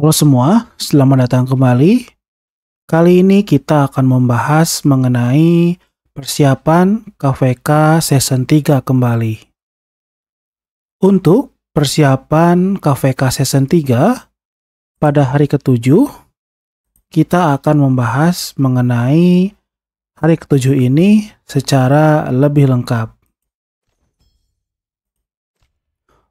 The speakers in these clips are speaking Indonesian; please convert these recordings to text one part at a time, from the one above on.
Halo semua, selamat datang kembali. Kali ini kita akan membahas mengenai persiapan KVK season 3 kembali. Untuk persiapan KVK season 3, pada hari ketujuh, kita akan membahas mengenai hari ketujuh ini secara lebih lengkap.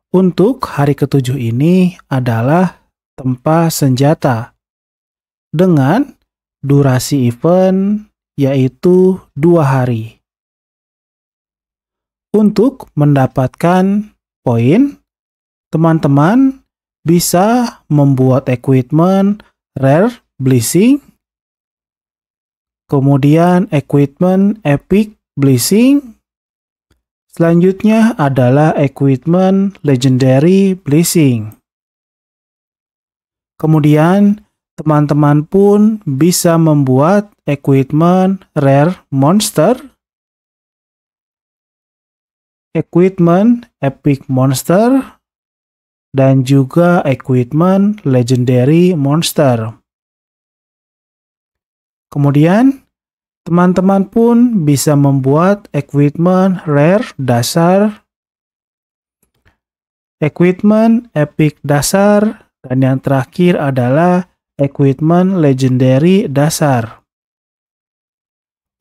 Untuk hari ketujuh ini adalah tempa senjata dengan durasi event yaitu dua hari. Untuk mendapatkan poin, teman-teman bisa membuat equipment rare blessing, kemudian equipment epic blessing, selanjutnya adalah equipment legendary blessing. Kemudian teman-teman pun bisa membuat equipment rare monster, equipment epic monster, dan juga equipment legendary monster. Kemudian, teman-teman pun bisa membuat equipment rare dasar, equipment epic dasar, dan yang terakhir adalah equipment legendary dasar.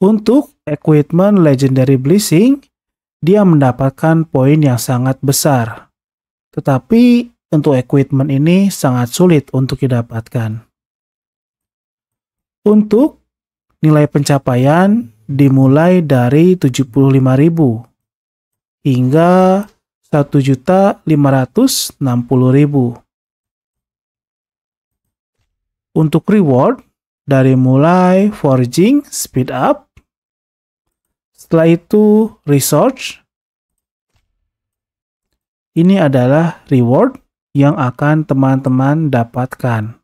Untuk equipment legendary blessing, dia mendapatkan poin yang sangat besar. Tetapi untuk equipment ini sangat sulit untuk didapatkan. Untuk nilai pencapaian dimulai dari 75.000 hingga 1.560.000 untuk reward dari mulai forging, speed up, setelah itu research. Ini adalah reward yang akan teman-teman dapatkan.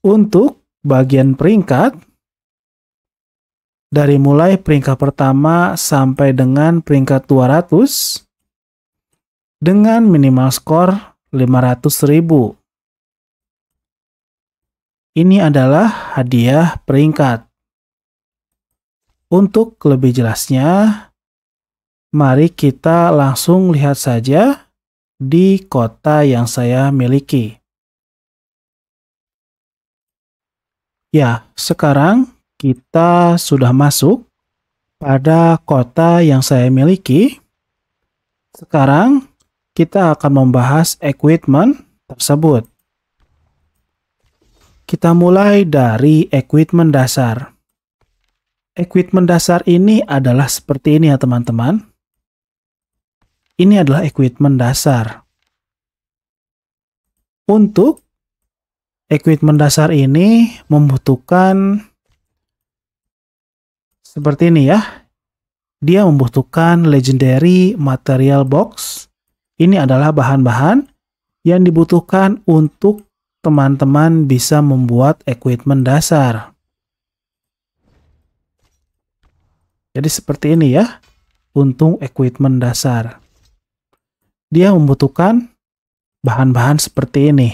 Untuk bagian peringkat, dari mulai peringkat pertama sampai dengan peringkat 200 dengan minimal skor ribu. Ini adalah hadiah peringkat. Untuk lebih jelasnya, mari kita langsung lihat saja di kota yang saya miliki. Ya, sekarang kita sudah masuk pada kota yang saya miliki. Sekarang kita akan membahas equipment tersebut. Kita mulai dari equipment dasar. Equipment dasar ini adalah seperti ini ya teman-teman. Ini adalah equipment dasar. Untuk equipment dasar ini membutuhkan seperti ini ya. Dia membutuhkan legendary material box. Ini adalah bahan-bahan yang dibutuhkan untuk teman-teman bisa membuat equipment dasar. Jadi seperti ini ya, untung equipment dasar. Dia membutuhkan bahan-bahan seperti ini.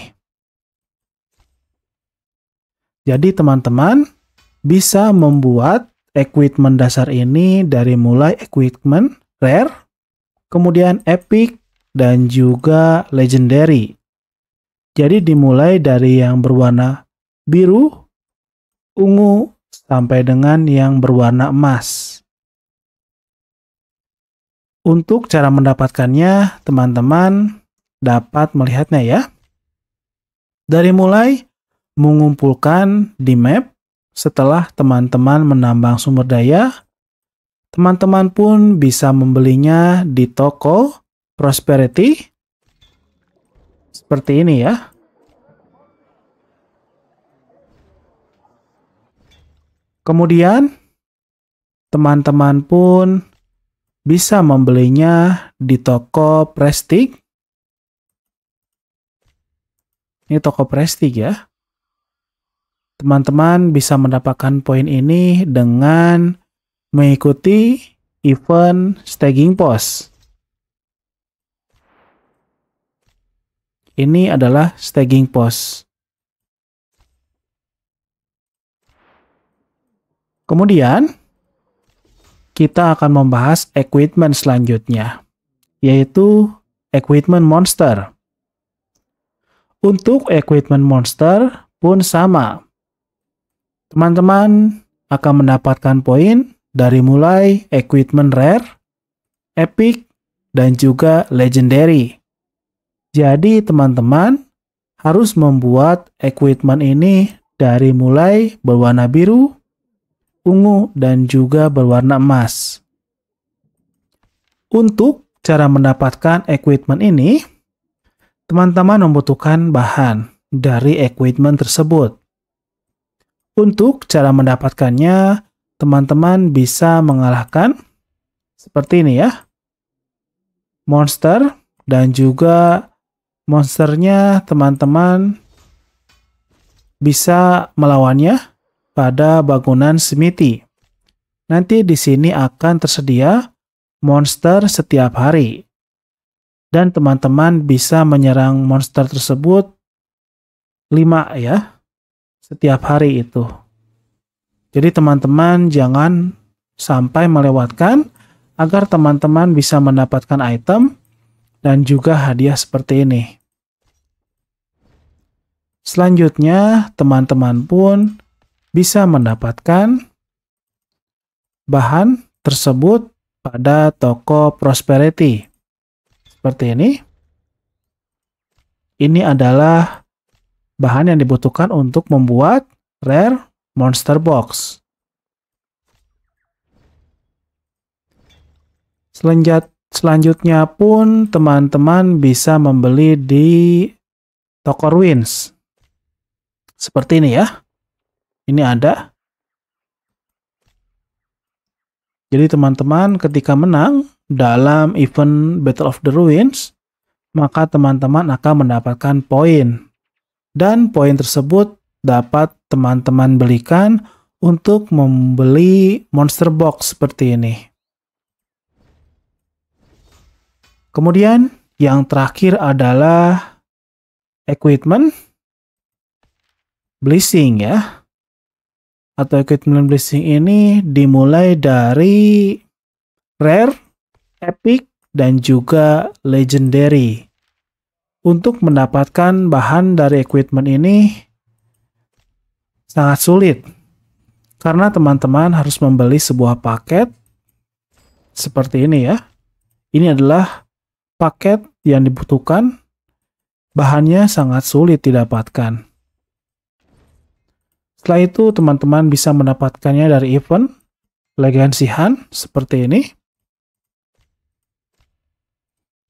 Jadi teman-teman bisa membuat equipment dasar ini dari mulai equipment rare, kemudian epic, dan juga legendary. Jadi dimulai dari yang berwarna biru, ungu, sampai dengan yang berwarna emas. Untuk cara mendapatkannya, teman-teman dapat melihatnya ya. Dari mulai mengumpulkan di map, setelah teman-teman menambang sumber daya, teman-teman pun bisa membelinya di toko Prosperity seperti ini ya. Kemudian teman-teman pun bisa membelinya di toko Prestig. Ini toko Prestig ya. Teman-teman bisa mendapatkan poin ini dengan mengikuti event Staging post. Ini adalah staging post. Kemudian, kita akan membahas equipment selanjutnya, yaitu equipment monster. Untuk equipment monster pun sama. Teman-teman akan mendapatkan poin dari mulai equipment rare, epic, dan juga legendary. Jadi teman-teman harus membuat equipment ini dari mulai berwarna biru, ungu, dan juga berwarna emas. Untuk cara mendapatkan equipment ini, teman-teman membutuhkan bahan dari equipment tersebut. Untuk cara mendapatkannya, teman-teman bisa mengalahkan seperti ini ya. Monster dan juga monsternya teman-teman bisa melawannya pada bangunan smithy. Nanti di sini akan tersedia monster setiap hari. Dan teman-teman bisa menyerang monster tersebut 5 ya setiap hari itu. Jadi teman-teman jangan sampai melewatkan agar teman-teman bisa mendapatkan item dan juga hadiah seperti ini. Selanjutnya, teman-teman pun bisa mendapatkan bahan tersebut pada toko Prosperity. Seperti ini. Ini adalah bahan yang dibutuhkan untuk membuat Rare Monster Box. selanjutnya pun teman-teman bisa membeli di toko Ruins seperti ini ya. Ini ada. Jadi teman-teman ketika menang dalam event Battle of the Ruins, maka teman-teman akan mendapatkan poin. Dan poin tersebut dapat teman-teman belikan untuk membeli monster box seperti ini. Kemudian yang terakhir adalah equipment blessing ya. Atau equipment blessing ini dimulai dari rare, epic, dan juga legendary. Untuk mendapatkan bahan dari equipment ini sangat sulit. Karena teman-teman harus membeli sebuah paket seperti ini ya. Ini adalah paket yang dibutuhkan. Bahannya sangat sulit didapatkan. Setelah itu teman-teman bisa mendapatkannya dari event Legacy Hunt seperti ini.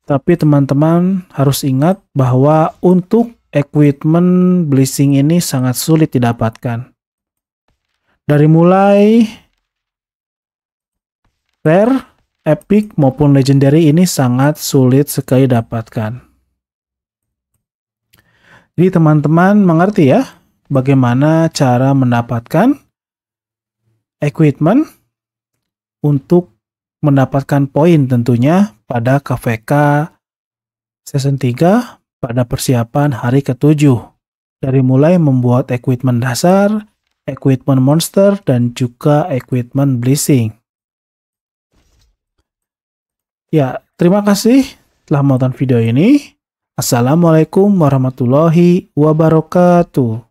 Tapi teman-teman harus ingat bahwa untuk equipment blessing ini sangat sulit didapatkan. Dari mulai rare, epic maupun legendary ini sangat sulit sekali dapatkan. Jadi teman-teman mengerti ya bagaimana cara mendapatkan equipment untuk mendapatkan poin tentunya pada KVK season 3 pada persiapan hari ketujuh. Dari mulai membuat equipment dasar, equipment monster, dan juga equipment blessing. Ya, terima kasih telah menonton video ini. Assalamualaikum warahmatullahi wabarakatuh.